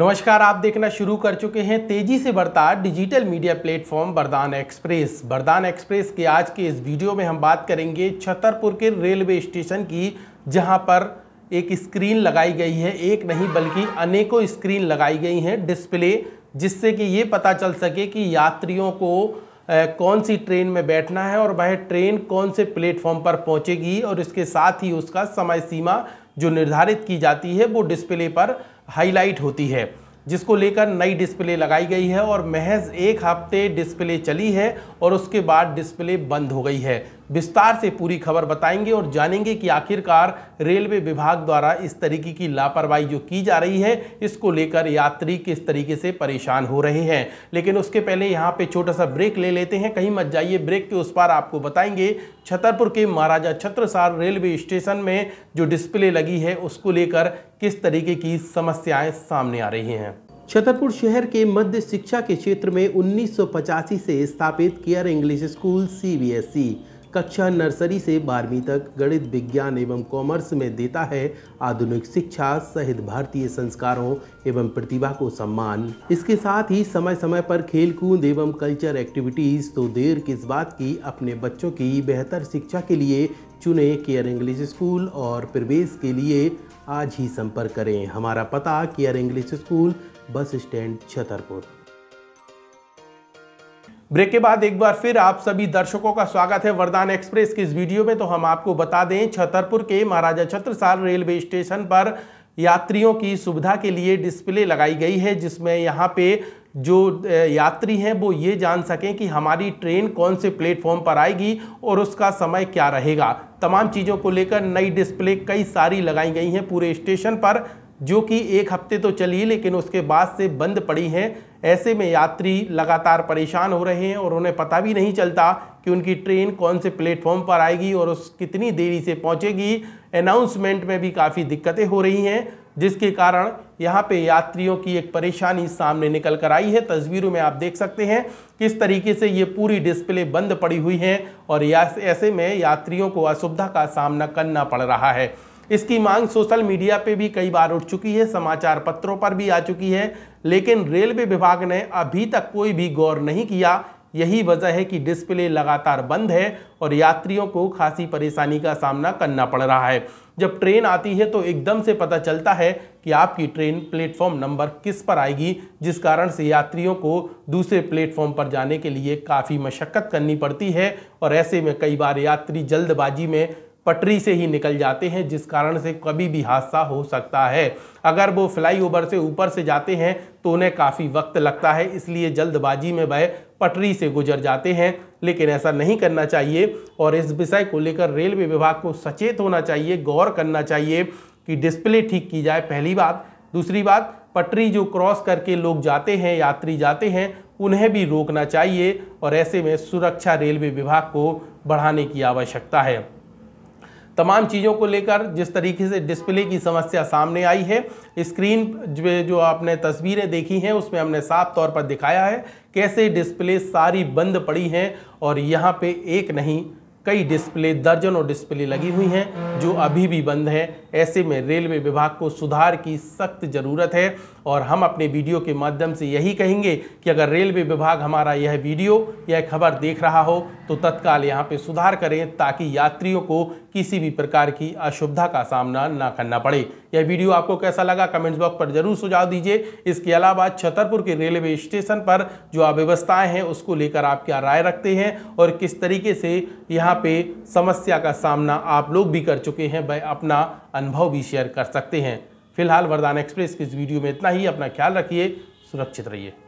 नमस्कार आप देखना शुरू कर चुके हैं तेजी से बढ़ता digital media platform Bardan express Bardan express के आज के इस वीडियो में हम बात करेंगे छतरपुर के रेलवे स्टेशन की जहां पर एक स्क्रीन लगाई गई है एक नहीं बल्कि अनेकों स्क्रीन लगाई गई हैं डिस्प्ले जिससे कि ये पता चल सके कि यात्रियों को कौन सी ट्रेन में बैठना है और वह ट्रेन कौन से प्लेटफॉर्म पर पहुंचेगी और इसके साथ ही उसका समय सीमा जो निर्धारित की जाती है वो डिस्प्ले पर हाईलाइट होती है जिसको लेकर नई डिस्प्ले लगाई गई है और महज एक हफ्ते डिस्प्ले चली है और उसके बाद डिस्प्ले बंद हो गई है विस्तार से पूरी खबर बताएंगे और जानेंगे कि आखिरकार रेलवे विभाग द्वारा इस तरीके की लापरवाही जो की जा रही है इसको लेकर यात्री किस तरीके से परेशान हो रहे हैं लेकिन उसके पहले यहाँ पे छोटा सा ब्रेक ले लेते हैं कहीं मत जाइए ब्रेक के उस पार आपको बताएंगे छतरपुर के महाराजा छत्रसार रेलवे स्टेशन में जो डिस्प्ले लगी है उसको लेकर किस तरीके की समस्याएँ सामने आ रही हैं छतरपुर शहर के मध्य शिक्षा के क्षेत्र में उन्नीस से स्थापित केयर इंग्लिश स्कूल सी कक्षा नर्सरी से बारहवीं तक गणित विज्ञान एवं कॉमर्स में देता है आधुनिक शिक्षा सहित भारतीय संस्कारों एवं प्रतिभा को सम्मान इसके साथ ही समय समय पर खेलकूद एवं कल्चर एक्टिविटीज़ तो देर किस बात की अपने बच्चों की बेहतर शिक्षा के लिए चुने केयर इंग्लिश स्कूल और प्रवेश के लिए आज ही संपर्क करें हमारा पता Care English school bus stand Chhatarpur break के बाद एक बार फिर आप सभी दर्शकों का स्वागत है वरदान एक्सप्रेस की इस वीडियो में तो हम आपको बता दें छतरपुर के महाराजा छत्रसाल रेलवे स्टेशन पर यात्रियों की सुविधा के लिए डिस्प्ले लगाई गई है जिसमें यहाँ पे जो यात्री हैं वो ये जान सकें कि हमारी ट्रेन कौन से प्लेटफॉर्म पर आएगी और उसका समय क्या रहेगा तमाम चीज़ों को लेकर नई डिस्प्ले कई सारी लगाई गई हैं पूरे स्टेशन पर जो कि एक हफ्ते तो चली लेकिन उसके बाद से बंद पड़ी हैं ऐसे में यात्री लगातार परेशान हो रहे हैं और उन्हें पता भी नहीं चलता कि उनकी ट्रेन कौन से प्लेटफॉर्म पर आएगी और उस कितनी देरी से पहुंचेगी अनाउंसमेंट में भी काफ़ी दिक्कतें हो रही हैं जिसके कारण यहाँ पे यात्रियों की एक परेशानी सामने निकल कर आई है तस्वीरों में आप देख सकते हैं किस तरीके से ये पूरी डिस्प्ले बंद पड़ी हुई है और ऐसे में यात्रियों को असुविधा का सामना करना पड़ रहा है इसकी मांग सोशल मीडिया पे भी कई बार उठ चुकी है समाचार पत्रों पर भी आ चुकी है लेकिन रेलवे विभाग ने अभी तक कोई भी गौर नहीं किया यही वजह है कि डिस्प्ले लगातार बंद है और यात्रियों को खासी परेशानी का सामना करना पड़ रहा है जब ट्रेन आती है तो एकदम से पता चलता है कि आपकी ट्रेन प्लेटफॉर्म नंबर किस पर आएगी जिस कारण से यात्रियों को दूसरे प्लेटफॉर्म पर जाने के लिए काफ़ी मशक्क़त करनी पड़ती है और ऐसे में कई बार यात्री जल्दबाजी में पटरी से ही निकल जाते हैं जिस कारण से कभी भी हादसा हो सकता है अगर वो फ्लाईओवर से ऊपर से जाते हैं तो उन्हें काफ़ी वक्त लगता है इसलिए जल्दबाजी में वह पटरी से गुजर जाते हैं लेकिन ऐसा नहीं करना चाहिए और इस विषय को लेकर रेलवे विभाग को सचेत होना चाहिए गौर करना चाहिए कि डिस्प्ले ठीक की जाए पहली बात दूसरी बात पटरी जो क्रॉस करके लोग जाते हैं यात्री जाते हैं उन्हें भी रोकना चाहिए और ऐसे में सुरक्षा रेलवे विभाग को बढ़ाने की आवश्यकता है तमाम चीज़ों को लेकर जिस तरीके से डिस्प्ले की समस्या सामने आई है स्क्रीन जो, जो आपने तस्वीरें देखी हैं उसमें हमने साफ तौर पर दिखाया है कैसे डिस्प्ले सारी बंद पड़ी हैं और यहाँ पे एक नहीं कई डिस्प्ले दर्जनों डिस्प्ले लगी हुई हैं जो अभी भी बंद हैं ऐसे में रेलवे विभाग को सुधार की सख्त ज़रूरत है और हम अपने वीडियो के माध्यम से यही कहेंगे कि अगर रेलवे विभाग हमारा यह वीडियो यह खबर देख रहा हो तो तत्काल यहाँ पर सुधार करें ताकि यात्रियों को किसी भी प्रकार की असुविधा का सामना ना करना पड़े यह वीडियो आपको कैसा लगा कमेंट्स बॉक्स पर जरूर सुझाव दीजिए इसके अलावा छतरपुर के रेलवे स्टेशन पर जो अव्यवस्थाएँ हैं उसको लेकर आप क्या राय रखते हैं और किस तरीके से यहाँ पे समस्या का सामना आप लोग भी कर चुके हैं वह अपना अनुभव भी शेयर कर सकते हैं फिलहाल वरदान एक्सप्रेस की इस वीडियो में इतना ही अपना ख्याल रखिए सुरक्षित रहिए